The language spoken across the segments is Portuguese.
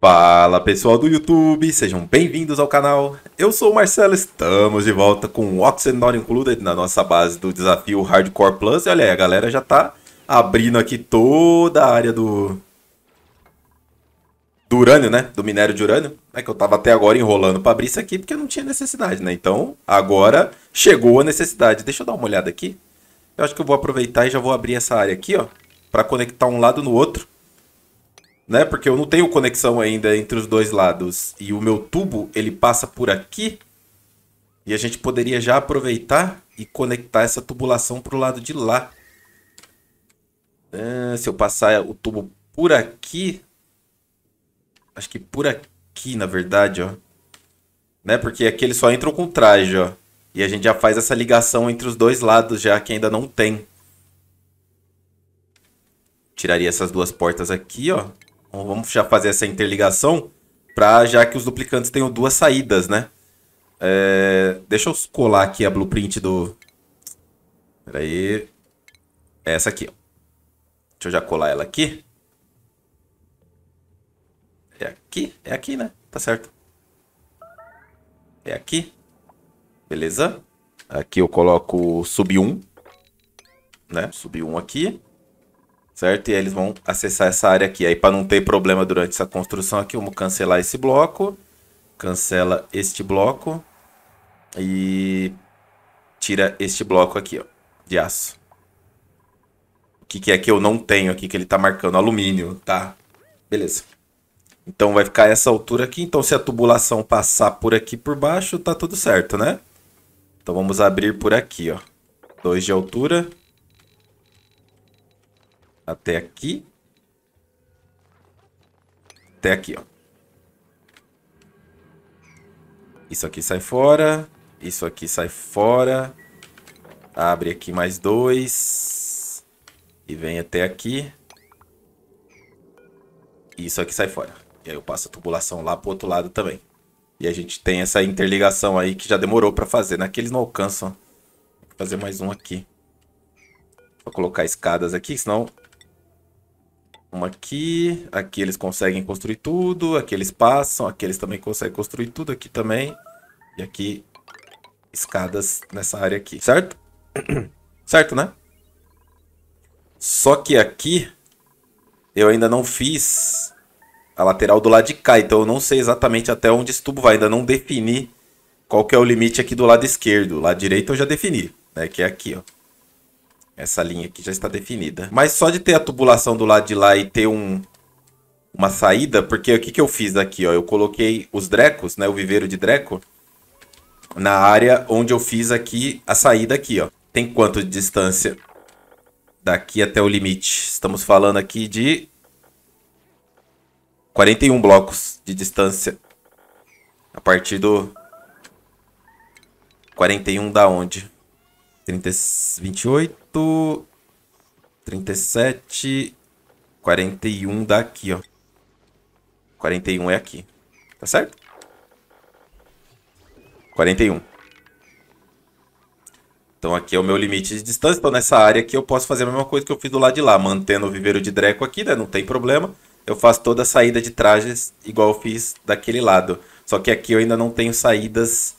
Fala pessoal do YouTube, sejam bem-vindos ao canal. Eu sou o Marcelo, estamos de volta com Oxen Not Included na nossa base do desafio Hardcore Plus. E olha aí, a galera já tá abrindo aqui toda a área do... do urânio, né? Do minério de urânio. É que eu tava até agora enrolando pra abrir isso aqui porque eu não tinha necessidade, né? Então agora chegou a necessidade. Deixa eu dar uma olhada aqui. Eu acho que eu vou aproveitar e já vou abrir essa área aqui, ó. Pra conectar um lado no outro né? Porque eu não tenho conexão ainda entre os dois lados. E o meu tubo, ele passa por aqui. E a gente poderia já aproveitar e conectar essa tubulação para o lado de lá. Ah, se eu passar o tubo por aqui... Acho que por aqui, na verdade, ó. Né? Porque aqui eles só entram com traje, ó. E a gente já faz essa ligação entre os dois lados já, que ainda não tem. Tiraria essas duas portas aqui, ó. Então, vamos já fazer essa interligação, para já que os duplicantes tenham duas saídas, né? É, deixa eu colar aqui a blueprint do... Peraí. É essa aqui, ó. Deixa eu já colar ela aqui. É aqui? É aqui, né? Tá certo. É aqui. Beleza? Aqui eu coloco sub 1. Né? Sub 1 aqui certo? E aí eles vão acessar essa área aqui. Aí para não ter problema durante essa construção aqui, vamos cancelar esse bloco, cancela este bloco e tira este bloco aqui, ó, de aço. O que, que é que eu não tenho aqui que ele tá marcando? Alumínio, tá? Beleza. Então vai ficar essa altura aqui. Então se a tubulação passar por aqui por baixo, tá tudo certo, né? Então vamos abrir por aqui, ó. 2 de altura até aqui. Até aqui, ó. Isso aqui sai fora. Isso aqui sai fora. Abre aqui mais dois. E vem até aqui. isso aqui sai fora. E aí eu passo a tubulação lá pro outro lado também. E a gente tem essa interligação aí que já demorou para fazer, né? Que eles não alcançam. Vou fazer mais um aqui. Vou colocar escadas aqui, senão uma aqui, aqui eles conseguem construir tudo, aqui eles passam, aqui eles também conseguem construir tudo, aqui também. E aqui, escadas nessa área aqui, certo? certo, né? Só que aqui, eu ainda não fiz a lateral do lado de cá, então eu não sei exatamente até onde esse tubo vai, ainda não defini qual que é o limite aqui do lado esquerdo. lado direito eu já defini, né? Que é aqui, ó. Essa linha aqui já está definida. Mas só de ter a tubulação do lado de lá e ter um, uma saída, porque o que, que eu fiz aqui, ó? Eu coloquei os drecos, né? O viveiro de dreco na área onde eu fiz aqui a saída aqui, ó. Tem quanto de distância daqui até o limite? Estamos falando aqui de 41 blocos de distância a partir do 41 da onde? 30, 28 Portanto, 37, 41 daqui, ó. 41 é aqui. Tá certo? 41. Então aqui é o meu limite de distância. Então nessa área aqui eu posso fazer a mesma coisa que eu fiz do lado de lá. Mantendo o viveiro de dreco aqui, né? Não tem problema. Eu faço toda a saída de trajes igual eu fiz daquele lado. Só que aqui eu ainda não tenho saídas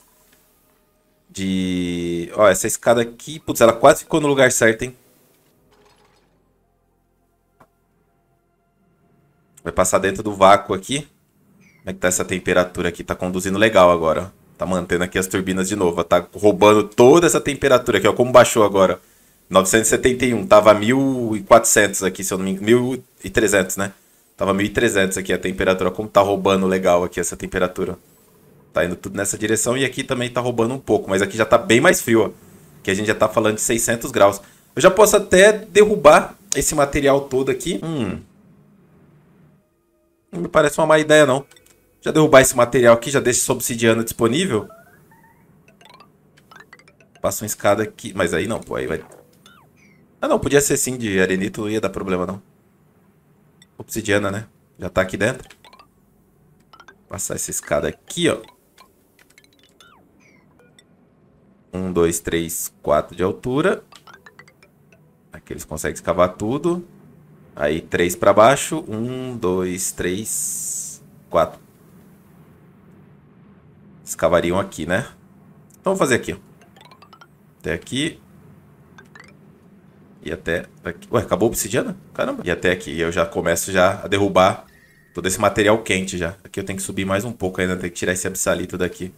de. Ó, essa escada aqui. Putz, ela quase ficou no lugar certo, hein? Vai passar dentro do vácuo aqui. Como é que tá essa temperatura aqui? Tá conduzindo legal agora. Tá mantendo aqui as turbinas de novo. Tá roubando toda essa temperatura aqui, ó. Como baixou agora. 971. Tava 1400 aqui, se eu não me engano. 1300, né? Tava 1300 aqui a temperatura. Como tá roubando legal aqui essa temperatura. Tá indo tudo nessa direção e aqui também tá roubando um pouco, mas aqui já tá bem mais frio, ó. Que a gente já tá falando de 600 graus. Eu já posso até derrubar esse material todo aqui. Hum. Não me parece uma má ideia, não. Já derrubar esse material aqui, já deixa essa obsidiana disponível. Passa uma escada aqui. Mas aí não, pô, aí vai... Ah, não, podia ser sim de arenito, não ia dar problema, não. Obsidiana, né? Já tá aqui dentro. Passar essa escada aqui, ó. 1, 2, 3, 4 de altura. Aqui eles conseguem escavar tudo. Aí 3 para baixo. 1, 2, 3, 4. Escavariam aqui, né? Então vamos fazer aqui. Até aqui. E até aqui. Ué, acabou a obsidiana? Caramba. E até aqui. E eu já começo já a derrubar todo esse material quente já. Aqui eu tenho que subir mais um pouco ainda. Tem que tirar esse absalito daqui.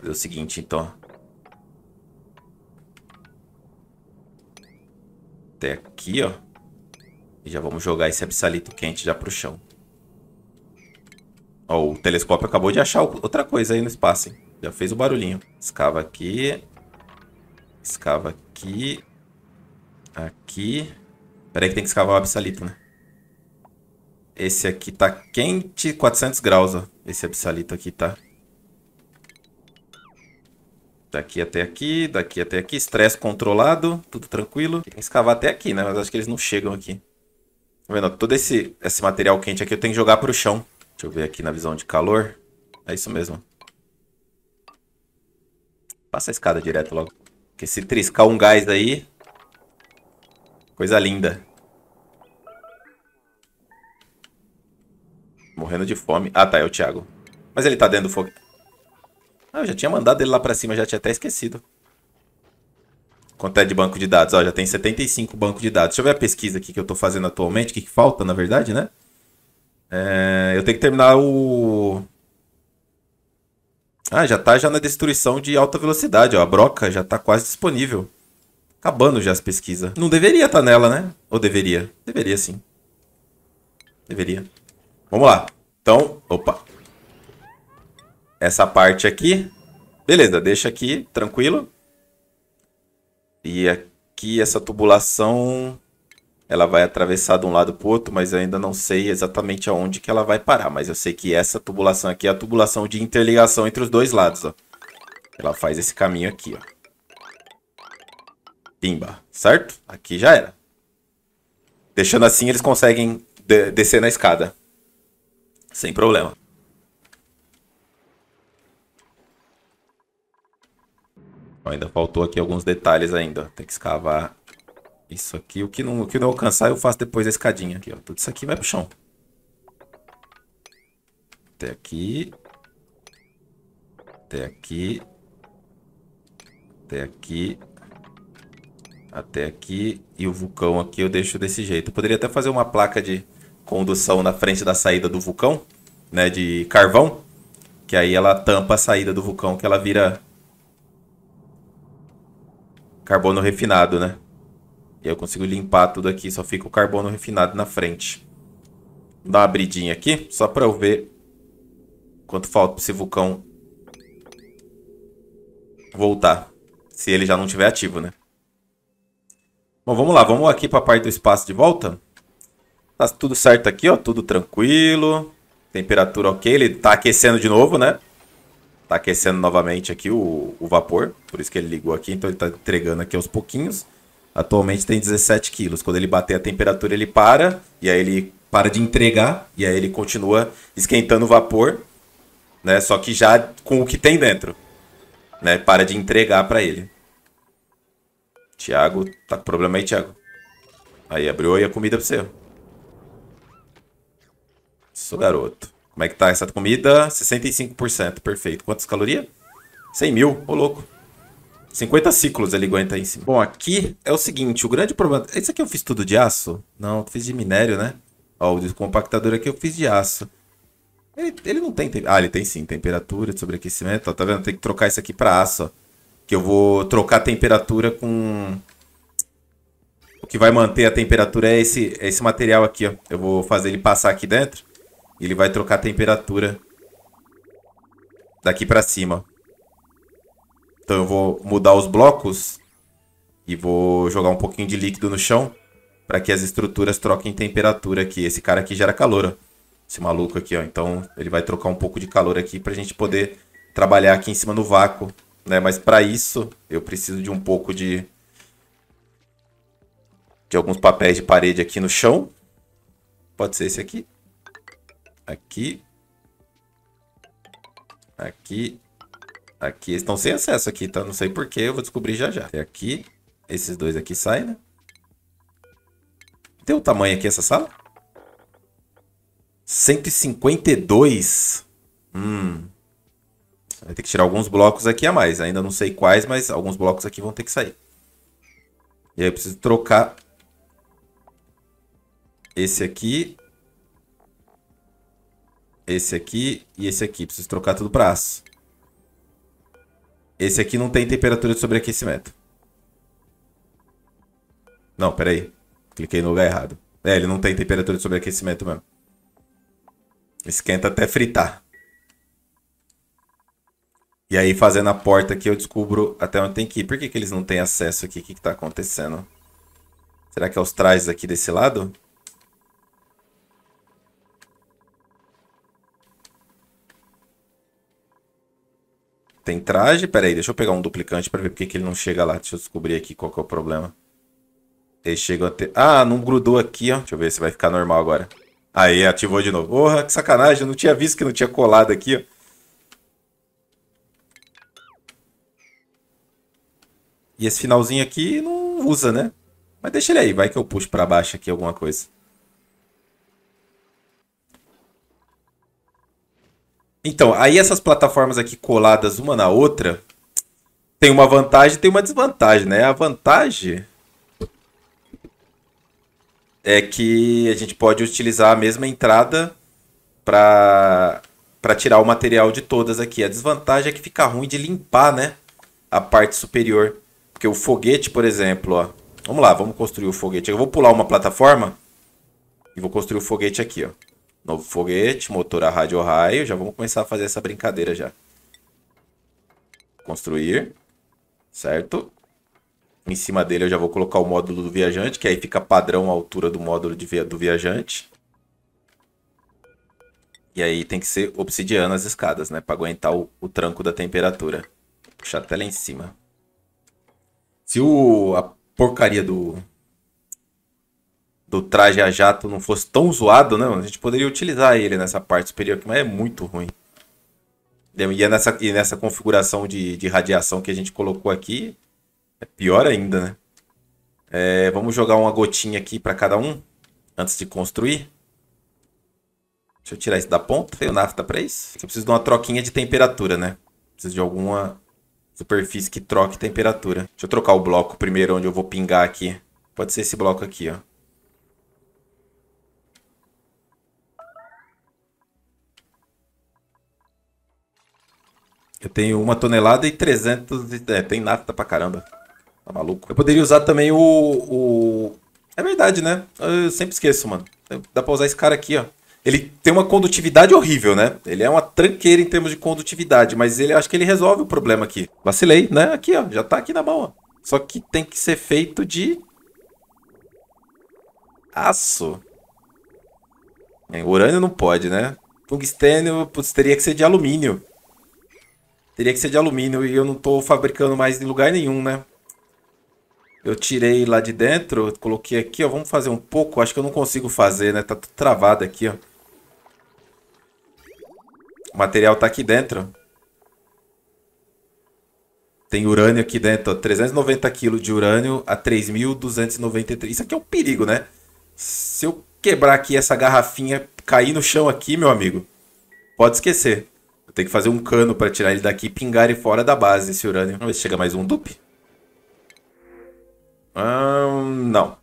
Fazer é o seguinte, então. Até aqui, ó. E já vamos jogar esse absalito quente já pro chão. Ó, o telescópio acabou de achar outra coisa aí no espaço, hein? Já fez o barulhinho. Escava aqui. Escava aqui. Aqui. Pera aí que tem que escavar o absalito, né? Esse aqui tá quente, 400 graus, ó. Esse absalito aqui tá... Daqui até aqui, daqui até aqui. Estresse controlado, tudo tranquilo. Tem que escavar até aqui, né? Mas acho que eles não chegam aqui. Tá vendo? Todo esse, esse material quente aqui eu tenho que jogar pro chão. Deixa eu ver aqui na visão de calor. É isso mesmo. Passa a escada direto logo. Porque se triscar um gás aí... Coisa linda. Morrendo de fome. Ah, tá. É o Thiago. Mas ele tá dentro do fogo. Ah, eu já tinha mandado ele lá pra cima, já tinha até esquecido. Quanto é de banco de dados? Ó, já tem 75 banco de dados. Deixa eu ver a pesquisa aqui que eu tô fazendo atualmente, o que, que falta, na verdade, né? É, eu tenho que terminar o... Ah, já tá já na destruição de alta velocidade, ó. A broca já tá quase disponível. Acabando já as pesquisas. Não deveria estar tá nela, né? Ou deveria? Deveria sim. Deveria. Vamos lá. Então, opa essa parte aqui. Beleza, deixa aqui, tranquilo. E aqui essa tubulação, ela vai atravessar de um lado para o outro, mas eu ainda não sei exatamente aonde que ela vai parar. Mas eu sei que essa tubulação aqui é a tubulação de interligação entre os dois lados, ó. Ela faz esse caminho aqui, ó. Pimba, certo? Aqui já era. Deixando assim, eles conseguem descer na escada. Sem problema. ainda faltou aqui alguns detalhes ainda. Tem que escavar isso aqui. O que não, o que não alcançar, eu faço depois a escadinha aqui, ó. Tudo isso aqui vai pro chão. Até aqui. Até aqui. Até aqui. Até aqui. E o vulcão aqui eu deixo desse jeito. Eu poderia até fazer uma placa de condução na frente da saída do vulcão, né? De carvão. Que aí ela tampa a saída do vulcão, que ela vira carbono refinado, né? E eu consigo limpar tudo aqui, só fica o carbono refinado na frente. Vou dar uma abridinha aqui, só para eu ver quanto falta para esse vulcão voltar. Se ele já não tiver ativo, né? Bom, vamos lá. Vamos aqui para a parte do espaço de volta. Tá tudo certo aqui, ó. Tudo tranquilo. Temperatura ok. Ele tá aquecendo de novo, né? tá aquecendo novamente aqui o, o vapor, por isso que ele ligou aqui, então ele tá entregando aqui aos pouquinhos. Atualmente tem 17 quilos. Quando ele bater a temperatura, ele para, e aí ele para de entregar, e aí ele continua esquentando o vapor, né? Só que já com o que tem dentro, né? Para de entregar para ele. Tiago, tá com problema aí, Tiago? Aí abriu aí a comida pra você. Sou garoto. Como é que tá essa comida? 65%, perfeito. Quantas calorias? 100 mil, ô louco. 50 ciclos ele aguenta aí em cima. Bom, aqui é o seguinte, o grande problema... Isso aqui eu fiz tudo de aço? Não, fiz de minério, né? Ó, o descompactador aqui eu fiz de aço. Ele, ele não tem... Tem... Ah, ele tem sim, temperatura de sobreaquecimento, ó, tá, tá vendo? Tem que trocar isso aqui pra aço, ó. Que eu vou trocar a temperatura com... O que vai manter a temperatura é esse, é esse material aqui, ó. Eu vou fazer ele passar aqui dentro. Ele vai trocar a temperatura daqui para cima. Então eu vou mudar os blocos e vou jogar um pouquinho de líquido no chão para que as estruturas troquem temperatura aqui. Esse cara aqui gera calor, ó. Esse maluco aqui, ó. Então ele vai trocar um pouco de calor aqui para a gente poder trabalhar aqui em cima no vácuo, né? Mas para isso eu preciso de um pouco de de alguns papéis de parede aqui no chão. Pode ser esse aqui. Aqui. Aqui. Aqui. Eles estão sem acesso aqui, tá? Não sei porquê, eu vou descobrir já já. Tem aqui. Esses dois aqui saem, né? Tem o tamanho aqui essa sala? 152. Hum. Vai ter que tirar alguns blocos aqui a mais. Ainda não sei quais, mas alguns blocos aqui vão ter que sair. E aí eu preciso trocar esse aqui esse aqui e esse aqui. Preciso trocar tudo pra aço. Esse aqui não tem temperatura de sobreaquecimento. Não, peraí. Cliquei no lugar errado. É, ele não tem temperatura de sobreaquecimento mesmo. Esquenta até fritar. E aí, fazendo a porta aqui, eu descubro até onde tem que ir. Por que, que eles não têm acesso aqui? O que, que tá acontecendo? Será que é os trajes aqui desse lado? Tem traje. Pera aí, deixa eu pegar um duplicante para ver porque que ele não chega lá. Deixa eu descobrir aqui qual que é o problema. Ele chegou até... Ah, não grudou aqui, ó. Deixa eu ver se vai ficar normal agora. Aí, ativou de novo. Porra, que sacanagem. Eu não tinha visto que não tinha colado aqui, ó. E esse finalzinho aqui não usa, né? Mas deixa ele aí. Vai que eu puxo para baixo aqui alguma coisa. Então, aí essas plataformas aqui coladas uma na outra tem uma vantagem e tem uma desvantagem, né? A vantagem é que a gente pode utilizar a mesma entrada para para tirar o material de todas aqui. A desvantagem é que fica ruim de limpar, né? A parte superior. Porque o foguete, por exemplo, ó. Vamos lá, vamos construir o foguete. Eu vou pular uma plataforma e vou construir o foguete aqui, ó. Novo foguete, motor a rádio raio. Já vamos começar a fazer essa brincadeira já. Construir. Certo? Em cima dele eu já vou colocar o módulo do viajante, que aí fica padrão a altura do módulo via do viajante. E aí tem que ser obsidiana as escadas, né? Para aguentar o, o, tranco da temperatura. puxar até lá em cima. Se o, a porcaria do, do traje a jato não fosse tão zoado, né? Mano? A gente poderia utilizar ele nessa parte superior, mas é muito ruim. E, é nessa, e nessa configuração de, de radiação que a gente colocou aqui, é pior ainda, né? É, vamos jogar uma gotinha aqui para cada um, antes de construir. Deixa eu tirar isso da ponta. Tem o nafta para isso. eu preciso de uma troquinha de temperatura, né? Preciso de alguma superfície que troque temperatura. Deixa eu trocar o bloco primeiro, onde eu vou pingar aqui. Pode ser esse bloco aqui, ó. Eu tenho uma tonelada e 300. é, tem nafta pra caramba. Tá maluco? Eu poderia usar também o, o. É verdade, né? Eu sempre esqueço, mano. Dá pra usar esse cara aqui, ó. Ele tem uma condutividade horrível, né? Ele é uma tranqueira em termos de condutividade, mas ele acho que ele resolve o problema aqui. Vacilei, né? Aqui, ó. Já tá aqui na mão, ó. Só que tem que ser feito de. Aço. É, urânio não pode, né? Tungstênio, putz, teria que ser de alumínio. Teria que ser de alumínio e eu não estou fabricando mais em lugar nenhum, né? Eu tirei lá de dentro, coloquei aqui, ó. Vamos fazer um pouco. Acho que eu não consigo fazer, né? Tá tudo travado aqui, ó. O material tá aqui dentro. Tem urânio aqui dentro, ó. 390 kg de urânio a 3.293. Isso aqui é um perigo, né? Se eu quebrar aqui essa garrafinha, cair no chão aqui, meu amigo, pode esquecer. Tem que fazer um cano para tirar ele daqui e pingar ele fora da base, esse urânio. Vamos ver se chega mais um dupe. não.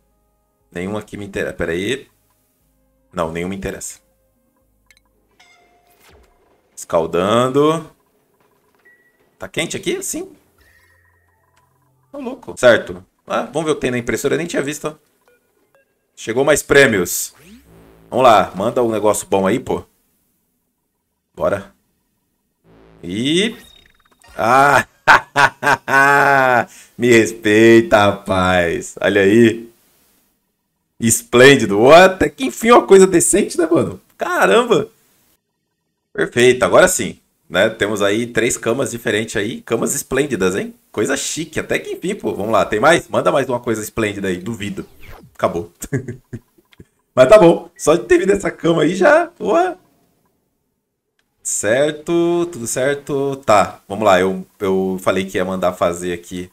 Nenhum aqui me interessa. Pera aí. Não, nenhum me interessa. Escaldando. Tá quente aqui? Sim. Tá louco. Certo. Ah, vamos ver o que tem na impressora. Eu nem tinha visto. Chegou mais prêmios. Vamos lá. Manda um negócio bom aí, pô. Bora. E... Ah! Me respeita, rapaz. Olha aí. Esplêndido. Até que enfim uma coisa decente, né, mano? Caramba. Perfeito. Agora sim. Né? Temos aí três camas diferentes aí. Camas esplêndidas, hein? Coisa chique. Até que enfim, pô. Vamos lá. Tem mais? Manda mais uma coisa esplêndida aí. Duvido. Acabou. Mas tá bom. Só de ter vindo essa cama aí já... Porra. Certo, tudo certo. Tá, vamos lá. Eu, eu falei que ia mandar fazer aqui.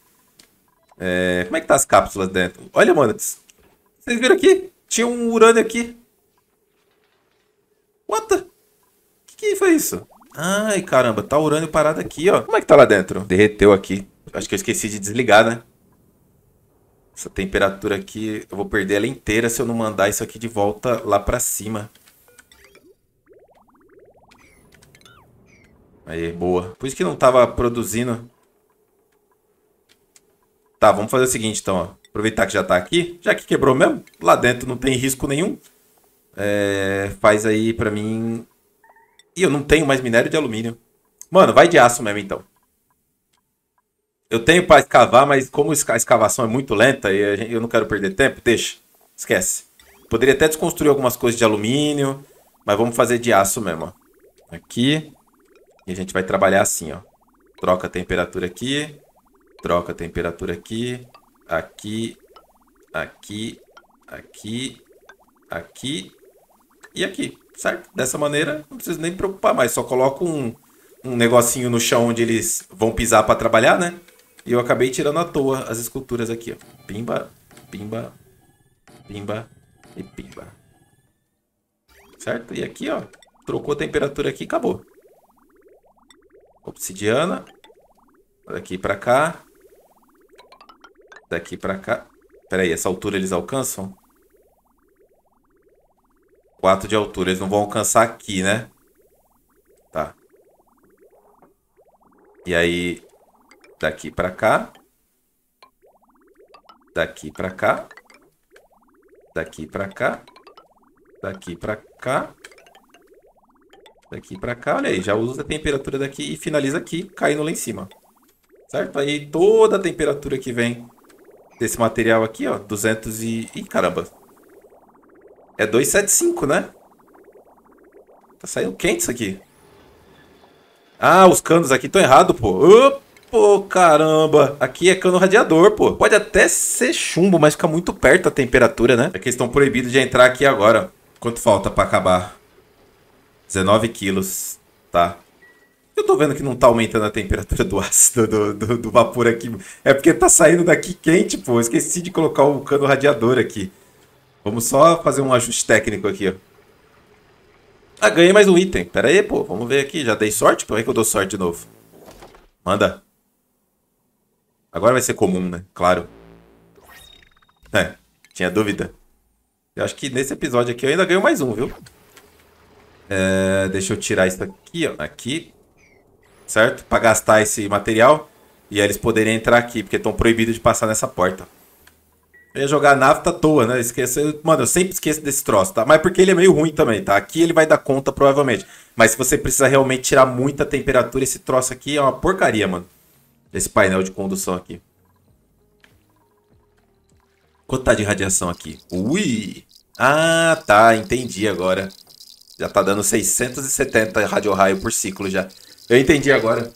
É, como é que tá as cápsulas dentro? Olha, mano. Vocês viram aqui? Tinha um urânio aqui. What the? Que que foi isso? Ai, caramba. Tá o urânio parado aqui, ó. Como é que tá lá dentro? Derreteu aqui. Acho que eu esqueci de desligar, né? Essa temperatura aqui, eu vou perder ela inteira se eu não mandar isso aqui de volta lá pra cima. Aí, boa. Por isso que não tava produzindo. Tá, vamos fazer o seguinte então, ó. Aproveitar que já tá aqui. Já que quebrou mesmo, lá dentro não tem risco nenhum. É, faz aí pra mim... E eu não tenho mais minério de alumínio. Mano, vai de aço mesmo então. Eu tenho pra escavar, mas como a escavação é muito lenta e eu não quero perder tempo, deixa. Esquece. Poderia até desconstruir algumas coisas de alumínio, mas vamos fazer de aço mesmo, ó. Aqui. E a gente vai trabalhar assim, ó. Troca a temperatura aqui, troca a temperatura aqui, aqui, aqui, aqui, aqui e aqui, certo? Dessa maneira, não preciso nem preocupar mais. Só coloco um, um negocinho no chão onde eles vão pisar para trabalhar, né? E eu acabei tirando à toa as esculturas aqui, ó. Pimba, pimba, pimba e pimba. Certo? E aqui, ó, trocou a temperatura aqui e acabou. Obsidiana. Daqui pra cá. Daqui pra cá. Pera aí, essa altura eles alcançam? 4 de altura. Eles não vão alcançar aqui, né? Tá. E aí, daqui pra cá. Daqui pra cá. Daqui pra cá. Daqui pra cá. Daqui pra cá, olha aí, já usa a temperatura daqui e finaliza aqui, caindo lá em cima. Certo? Aí toda a temperatura que vem desse material aqui, ó, 200 e... Ih, caramba. É 275, né? Tá saindo quente isso aqui. Ah, os canos aqui estão errados, pô. pô, caramba. Aqui é cano radiador, pô. Pode até ser chumbo, mas fica muito perto a temperatura, né? É que eles estão proibidos de entrar aqui agora. Quanto falta pra acabar? 19 quilos, tá? Eu tô vendo que não tá aumentando a temperatura do ácido, do, do, do, vapor aqui. É porque tá saindo daqui quente, pô. Esqueci de colocar o cano radiador aqui. Vamos só fazer um ajuste técnico aqui, ó. Ah, ganhei mais um item. Pera aí, pô. Vamos ver aqui. Já dei sorte? Por é que eu dou sorte de novo? Manda. Agora vai ser comum, né? Claro. É, tinha dúvida. Eu acho que nesse episódio aqui eu ainda ganho mais um, viu? É, deixa eu tirar isso aqui, ó, aqui, certo? Para gastar esse material e aí eles poderem entrar aqui, porque estão proibidos de passar nessa porta. Eu ia jogar tá à toa, né? Esqueci... Mano, eu sempre esqueço desse troço, tá? Mas porque ele é meio ruim também, tá? Aqui ele vai dar conta, provavelmente. Mas se você precisa realmente tirar muita temperatura, esse troço aqui é uma porcaria, mano. Esse painel de condução aqui. Quanto tá de radiação aqui? Ui! Ah, tá. Entendi agora. Já tá dando 670 radio-raio por ciclo já. Eu entendi agora.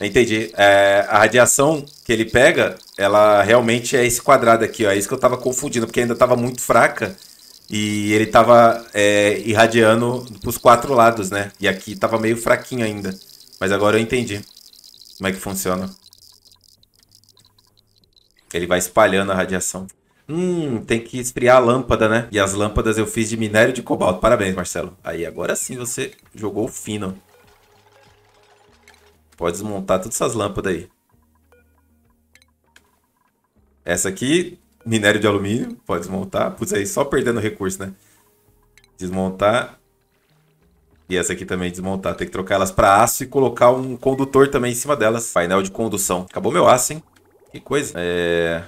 Eu entendi. É, a radiação que ele pega, ela realmente é esse quadrado aqui, ó. É isso que eu tava confundindo, porque ainda tava muito fraca. E ele tava é, irradiando pros quatro lados, né? E aqui tava meio fraquinho ainda. Mas agora eu entendi como é que funciona. Ele vai espalhando a radiação. Hum, tem que esfriar a lâmpada, né? E as lâmpadas eu fiz de minério de cobalto. Parabéns, Marcelo. Aí, agora sim você jogou fino. Pode desmontar todas essas lâmpadas aí. Essa aqui, minério de alumínio. Pode desmontar. Putz, aí só perdendo recurso, né? Desmontar. E essa aqui também desmontar. Tem que trocar elas para aço e colocar um condutor também em cima delas. Painel de condução. Acabou meu aço, hein? Que coisa. É...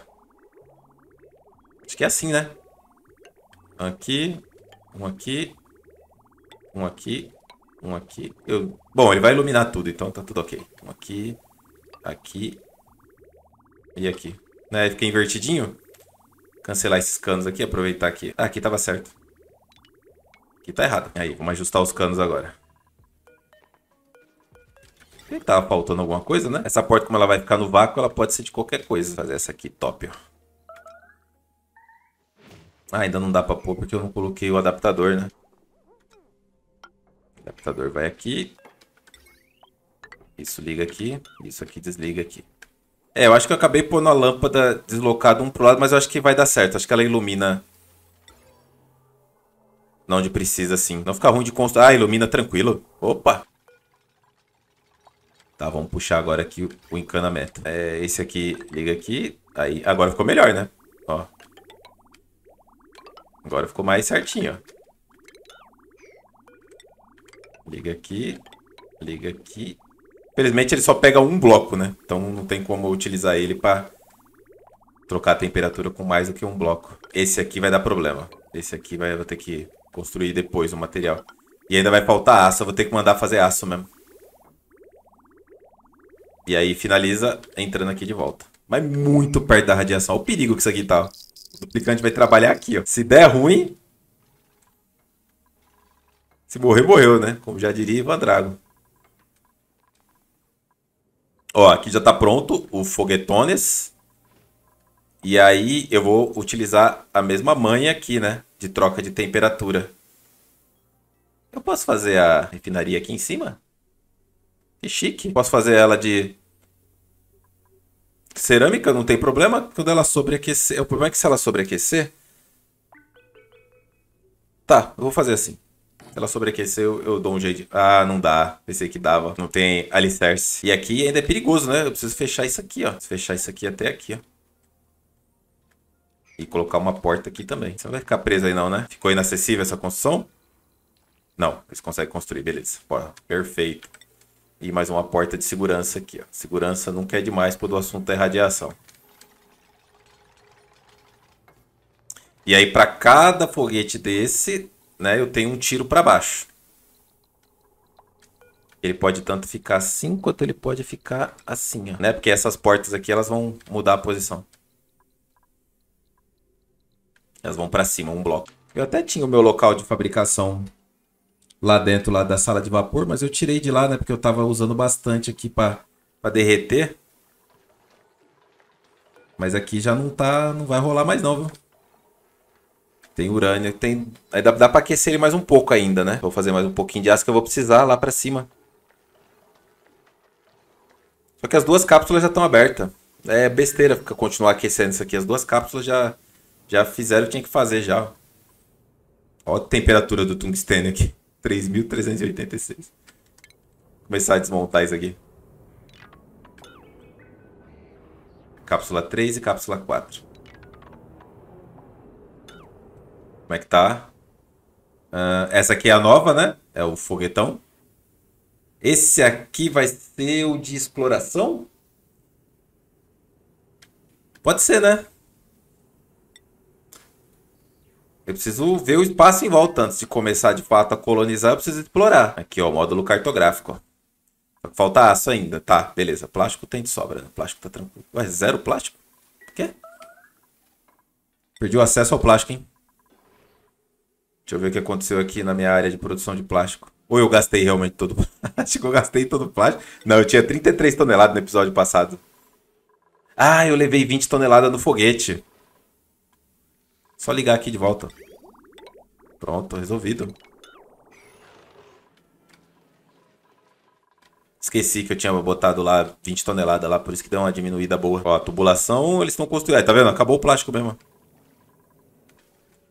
Acho que é assim, né? Aqui, um aqui, um aqui, um aqui. Eu... Bom, ele vai iluminar tudo, então tá tudo ok. Um aqui, aqui e aqui. Né? Fica invertidinho. Cancelar esses canos aqui, aproveitar aqui. Ah, aqui tava certo. Aqui tá errado. Aí, vamos ajustar os canos agora. Ele tava faltando alguma coisa, né? Essa porta, como ela vai ficar no vácuo, ela pode ser de qualquer coisa. Vou fazer essa aqui top, ó. Ah, ainda não dá pra pôr porque eu não coloquei o adaptador, né? O adaptador vai aqui. Isso liga aqui. Isso aqui desliga aqui. É, eu acho que eu acabei pondo a lâmpada deslocada um pro lado, mas eu acho que vai dar certo. Acho que ela ilumina... Não, onde precisa, sim. Não fica ruim de construir. Ah, ilumina tranquilo. Opa! Tá, vamos puxar agora aqui o encanamento. É, esse aqui liga aqui. Aí, agora ficou melhor, né? Ó, Agora ficou mais certinho, ó. Liga aqui. Liga aqui. Felizmente ele só pega um bloco, né? Então não tem como utilizar ele para trocar a temperatura com mais do que um bloco. Esse aqui vai dar problema. Esse aqui vai, vou ter que construir depois o material. E ainda vai faltar aço, vou ter que mandar fazer aço mesmo. E aí finaliza entrando aqui de volta. Mas muito perto da radiação. Olha o perigo que isso aqui tá. O duplicante vai trabalhar aqui, ó. Se der ruim... Se morrer, morreu, né? Como já diria Ivan Drago. Ó, aqui já tá pronto o foguetones. E aí eu vou utilizar a mesma manha aqui, né? De troca de temperatura. Eu posso fazer a refinaria aqui em cima? Que chique. Posso fazer ela de Cerâmica não tem problema quando ela sobreaquecer. O problema é que se ela sobreaquecer. Tá, eu vou fazer assim. Ela sobreaqueceu, eu dou um jeito. Ah, não dá. Pensei que dava. Não tem alicerce. E aqui ainda é perigoso, né? Eu preciso fechar isso aqui, ó. Preciso fechar isso aqui até aqui, ó. E colocar uma porta aqui também. Você não vai ficar preso aí não, né? Ficou inacessível essa construção? Não, eles conseguem construir. Beleza. Bora. Perfeito. E mais uma porta de segurança aqui. Ó. Segurança nunca é demais quando o assunto é radiação. E aí, para cada foguete desse, né, eu tenho um tiro para baixo. Ele pode tanto ficar assim, quanto ele pode ficar assim, ó, né? Porque essas portas aqui, elas vão mudar a posição. Elas vão para cima, um bloco. Eu até tinha o meu local de fabricação lá dentro lá da sala de vapor, mas eu tirei de lá, né? Porque eu tava usando bastante aqui para derreter. Mas aqui já não tá. Não vai rolar mais, não, viu? Tem urânio, tem. Aí dá, dá pra aquecer ele mais um pouco ainda, né? Vou fazer mais um pouquinho de aço que eu vou precisar lá pra cima. Só que as duas cápsulas já estão abertas. É besteira continuar aquecendo isso aqui. As duas cápsulas já, já fizeram o que tinha que fazer já. Olha a temperatura do tungstênio aqui. 3.386. Começar a desmontar isso aqui. Cápsula 3 e cápsula 4. Como é que tá? Uh, essa aqui é a nova, né? É o foguetão. Esse aqui vai ser o de exploração? Pode ser, né? Eu preciso ver o espaço em volta antes de começar de fato a colonizar. Eu preciso explorar. Aqui, ó, módulo cartográfico. Ó. Falta aço ainda, tá? Beleza. Plástico tem de sobra, né? Plástico tá tranquilo. Ué, zero plástico? Por quê? Perdi o acesso ao plástico, hein? Deixa eu ver o que aconteceu aqui na minha área de produção de plástico. Ou eu gastei realmente todo o plástico? Eu gastei todo o plástico? Não, eu tinha 33 toneladas no episódio passado. Ah, eu levei 20 toneladas no foguete. Só ligar aqui de volta. Pronto, resolvido. Esqueci que eu tinha botado lá 20 toneladas lá, por isso que deu uma diminuída boa. Ó, a tubulação, eles estão construindo. Aí, tá vendo? Acabou o plástico mesmo.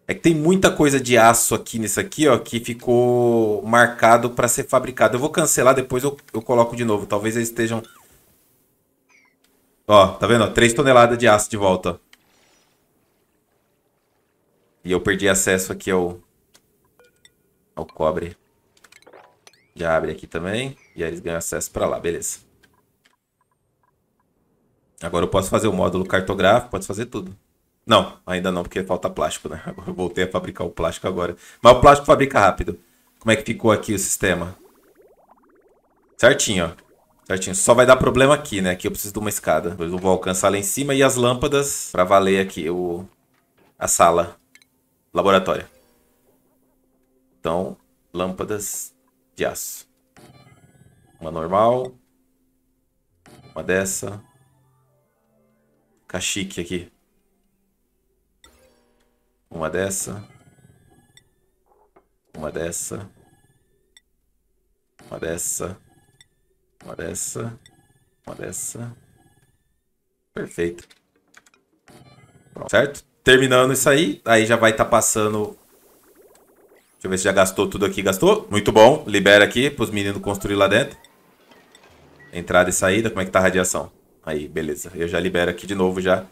É que tem muita coisa de aço aqui nisso aqui, ó, que ficou marcado para ser fabricado. Eu vou cancelar, depois eu, eu coloco de novo. Talvez eles estejam... Ó, tá vendo? 3 toneladas de aço de volta. E eu perdi acesso aqui ao, ao cobre. Já abre aqui também. E aí eles ganham acesso para lá, beleza. Agora eu posso fazer o módulo cartográfico, posso fazer tudo. Não, ainda não, porque falta plástico, né? Agora eu voltei a fabricar o plástico agora. Mas o plástico fabrica rápido. Como é que ficou aqui o sistema? Certinho, ó. Certinho. Só vai dar problema aqui, né? Aqui eu preciso de uma escada. Eu vou alcançar lá em cima e as lâmpadas pra valer aqui o... a sala. Laboratório. Então, lâmpadas de aço. Uma normal. Uma dessa. Cachique aqui. Uma dessa. Uma dessa. Uma dessa. Uma dessa. Uma dessa. Perfeito. Pronto, certo? terminando isso aí, aí já vai estar tá passando... Deixa eu ver se já gastou tudo aqui. Gastou? Muito bom. Libera aqui para os meninos construir lá dentro. Entrada e saída. Como é que tá a radiação? Aí, beleza. Eu já libero aqui de novo já.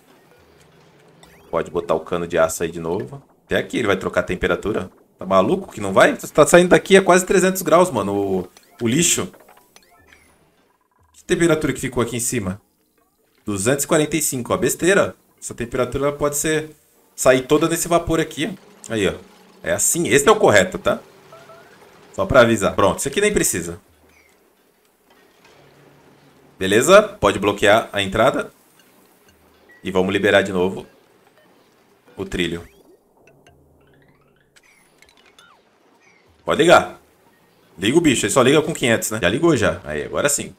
Pode botar o cano de aço aí de novo. Até aqui ele vai trocar a temperatura. Tá maluco que não vai? Tá saindo daqui a quase 300 graus, mano. O, o lixo. Que temperatura que ficou aqui em cima? 245, ó. Besteira. Essa temperatura pode ser sair toda nesse vapor aqui. Aí, ó. É assim. Esse é o correto, tá? Só pra avisar. Pronto, isso aqui nem precisa. Beleza? Pode bloquear a entrada. E vamos liberar de novo o trilho. Pode ligar. Liga o bicho, ele só liga com 500, né? Já ligou já. Aí, agora sim.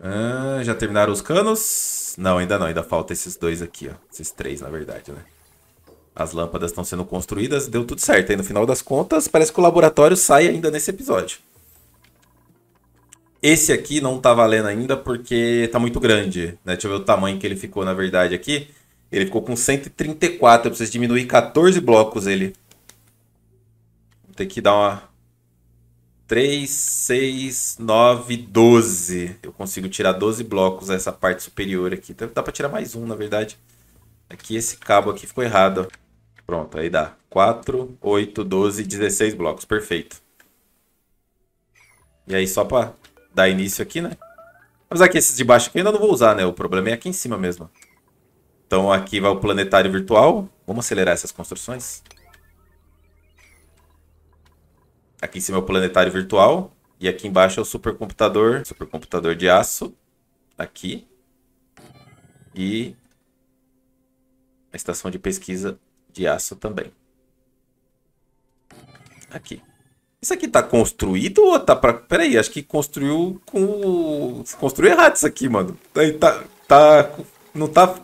Ah, já terminaram os canos. Não, ainda não. Ainda falta esses dois aqui, ó. Esses três, na verdade, né? As lâmpadas estão sendo construídas, deu tudo certo. Aí no final das contas, parece que o laboratório sai ainda nesse episódio. Esse aqui não tá valendo ainda porque tá muito grande, né? Deixa eu ver o tamanho que ele ficou, na verdade, aqui. Ele ficou com 134, eu preciso diminuir 14 blocos ele. Vou ter que dar uma 3, 6, 9, 12. Eu consigo tirar 12 blocos essa parte superior aqui. Então, dá pra tirar mais um, na verdade. Aqui esse cabo aqui ficou errado. Pronto, aí dá. 4, 8, 12, 16 blocos. Perfeito. E aí só pra dar início aqui, né? Apesar que esses de baixo aqui eu ainda não vou usar, né? O problema é aqui em cima mesmo. Então aqui vai o planetário virtual. Vamos acelerar essas construções. Aqui em cima é o planetário virtual. E aqui embaixo é o supercomputador. Supercomputador de aço. Aqui. E a estação de pesquisa de aço também. Aqui. Isso aqui tá construído ou tá pra... Peraí, acho que construiu com... Construiu errado isso aqui, mano. Tá... tá, tá não tá...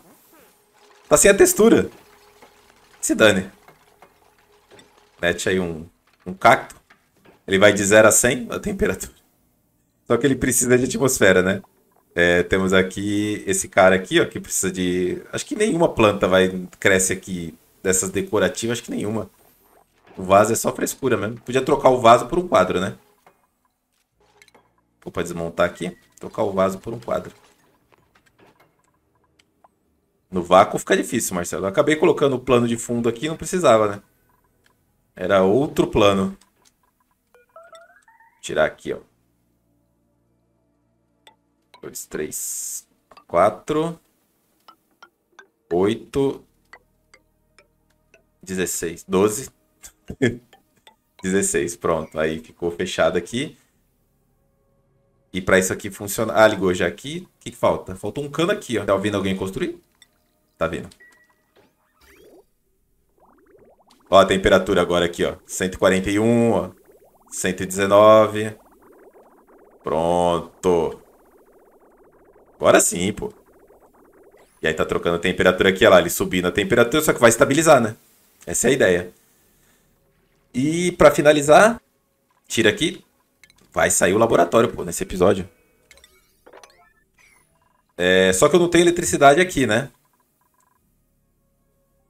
Tá sem a textura. Se dane. Mete aí um, um cacto. Ele vai de 0 a 100 a temperatura. Só que ele precisa de atmosfera, né? É, temos aqui esse cara aqui, ó, que precisa de. Acho que nenhuma planta vai cresce aqui dessas decorativas, acho que nenhuma. O vaso é só frescura mesmo. Podia trocar o vaso por um quadro, né? Vou para desmontar aqui. Trocar o vaso por um quadro. No vácuo fica difícil, Marcelo. Eu acabei colocando o plano de fundo aqui, não precisava, né? Era outro plano tirar aqui, ó. Dois, três, quatro, oito, dezesseis, doze, dezesseis, pronto. Aí ficou fechado aqui. E para isso aqui funcionar... Ah, ligou já aqui. O que, que falta? Faltou um cano aqui, ó. Tá ouvindo alguém construir? Tá vendo? Ó, a temperatura agora aqui, ó. 141, ó. 119. Pronto. Agora sim, pô. E aí tá trocando a temperatura aqui, olha lá, ele subindo a temperatura, só que vai estabilizar, né? Essa é a ideia. E para finalizar, tira aqui. Vai sair o laboratório, pô, nesse episódio. É, só que eu não tenho eletricidade aqui, né?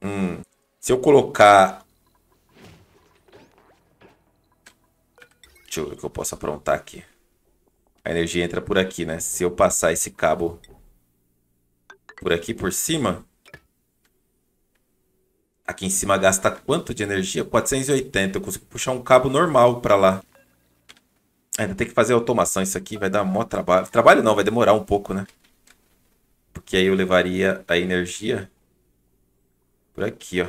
Hum, se eu colocar Deixa eu ver o que eu posso aprontar aqui. A energia entra por aqui, né? Se eu passar esse cabo por aqui, por cima... Aqui em cima gasta quanto de energia? 480. Eu consigo puxar um cabo normal pra lá. Ainda tem que fazer automação isso aqui. Vai dar mó trabalho. Trabalho não, vai demorar um pouco, né? Porque aí eu levaria a energia por aqui, ó.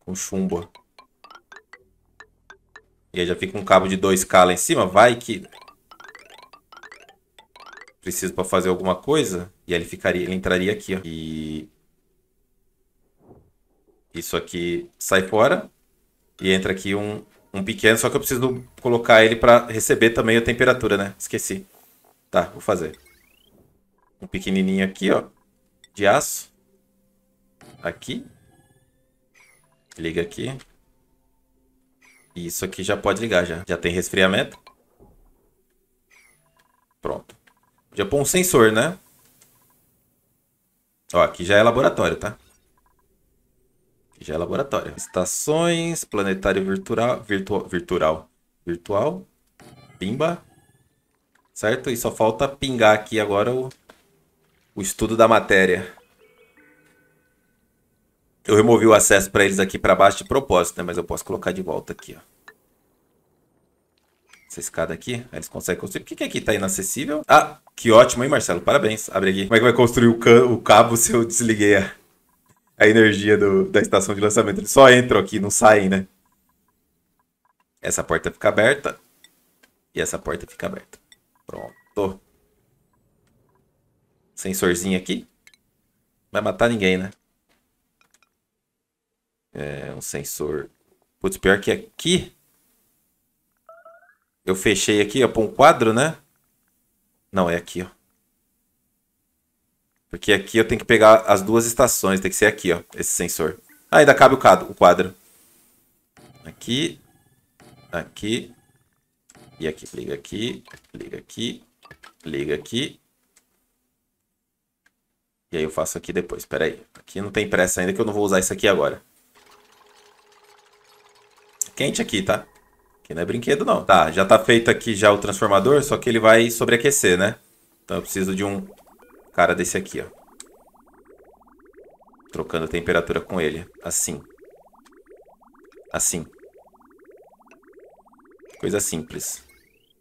Com chumbo, ó. E aí já fica um cabo de 2K lá em cima. Vai que... Preciso para fazer alguma coisa. E aí ele, ficaria, ele entraria aqui, ó. E... Isso aqui sai fora. E entra aqui um, um pequeno. Só que eu preciso colocar ele para receber também a temperatura, né? Esqueci. Tá, vou fazer. Um pequenininho aqui, ó. De aço. Aqui. Liga aqui. Isso aqui já pode ligar já. Já tem resfriamento. Pronto. Já põe um sensor, né? Ó, aqui já é laboratório, tá? Aqui já é laboratório. Estações, planetário virtual, virtual, virtual, virtual, pimba, certo? E só falta pingar aqui agora o, o estudo da matéria. Eu removi o acesso para eles aqui para baixo de propósito, né? Mas eu posso colocar de volta aqui, ó. Essa escada aqui, eles conseguem construir. Por que, que aqui tá inacessível? Ah, que ótimo, hein, Marcelo? Parabéns. Abre aqui. Como é que vai construir o, o cabo se eu desliguei a, a energia do, da estação de lançamento? Eles só entram aqui, não saem, né? Essa porta fica aberta. E essa porta fica aberta. Pronto. Sensorzinho aqui. Vai matar ninguém, né? É, um sensor. Putz, pior que aqui. Eu fechei aqui, ó, pra um quadro, né? Não, é aqui, ó. Porque aqui eu tenho que pegar as duas estações. Tem que ser aqui, ó. Esse sensor. Ah, ainda cabe o quadro. Aqui. Aqui. E aqui. Liga aqui. Liga aqui. Liga aqui. E aí eu faço aqui depois. Pera aí. Aqui não tem pressa ainda que eu não vou usar isso aqui agora quente aqui, tá? Que não é brinquedo, não. Tá, já tá feito aqui já o transformador, só que ele vai sobreaquecer, né? Então eu preciso de um cara desse aqui, ó. Trocando a temperatura com ele. Assim. Assim. Coisa simples.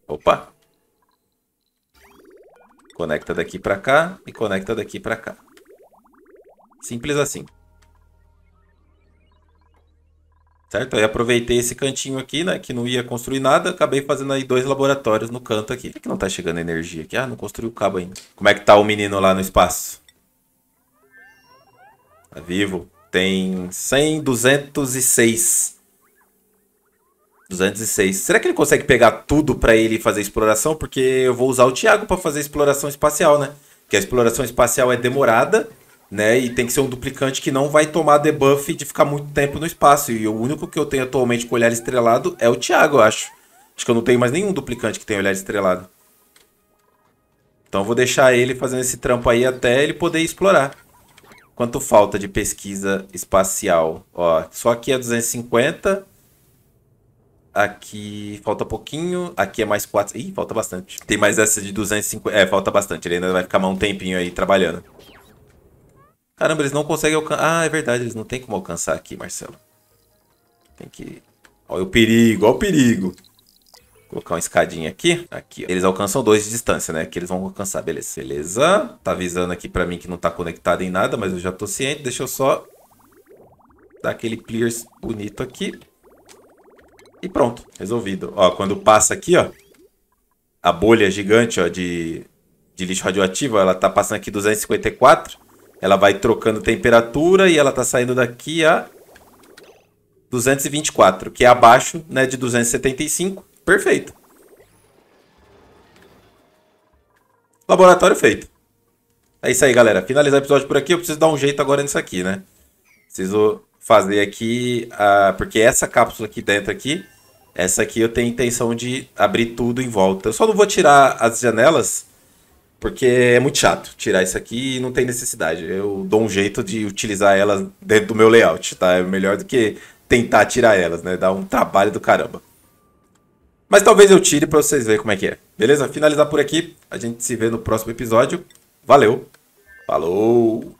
Opa! Conecta daqui pra cá e conecta daqui pra cá. Simples assim. certo? Aí aproveitei esse cantinho aqui, né, que não ia construir nada, acabei fazendo aí dois laboratórios no canto aqui. Por que, não tá chegando energia aqui? Ah, não construiu o cabo ainda. Como é que tá o menino lá no espaço? Tá vivo. Tem 100, 206. 206. Será que ele consegue pegar tudo para ele fazer exploração? Porque eu vou usar o Thiago para fazer exploração espacial, né? Que a exploração espacial é demorada né? E tem que ser um duplicante que não vai tomar debuff de ficar muito tempo no espaço. E o único que eu tenho atualmente com olhar estrelado é o Thiago, eu acho. Acho que eu não tenho mais nenhum duplicante que tenha olhar estrelado. Então vou deixar ele fazendo esse trampo aí até ele poder explorar. Quanto falta de pesquisa espacial? Ó, só aqui é 250. Aqui falta pouquinho. Aqui é mais 4. Ih, falta bastante. Tem mais essa de 250. É, falta bastante. Ele ainda vai ficar mais um tempinho aí trabalhando. Caramba, eles não conseguem alcançar. Ah, é verdade, eles não tem como alcançar aqui, Marcelo. Tem que... Olha o perigo, olha o perigo. Vou colocar uma escadinha aqui. Aqui, ó. Eles alcançam dois de distância, né? Aqui eles vão alcançar, beleza. Beleza. Tá avisando aqui pra mim que não tá conectado em nada, mas eu já tô ciente. Deixa eu só dar aquele clear bonito aqui. E pronto, resolvido. Ó, quando passa aqui, ó, a bolha gigante, ó, de, de lixo radioativo, ela tá passando aqui 254. Ela vai trocando temperatura e ela está saindo daqui a 224, que é abaixo né, de 275. Perfeito. Laboratório feito. É isso aí, galera. Finalizar o episódio por aqui. Eu preciso dar um jeito agora nisso aqui, né? Preciso fazer aqui... A... Porque essa cápsula aqui dentro aqui... Essa aqui eu tenho intenção de abrir tudo em volta. Eu só não vou tirar as janelas porque é muito chato tirar isso aqui e não tem necessidade. Eu dou um jeito de utilizar elas dentro do meu layout, tá? É melhor do que tentar tirar elas, né? Dá um trabalho do caramba. Mas talvez eu tire para vocês verem como é que é. Beleza? Finalizar por aqui. A gente se vê no próximo episódio. Valeu. Falou.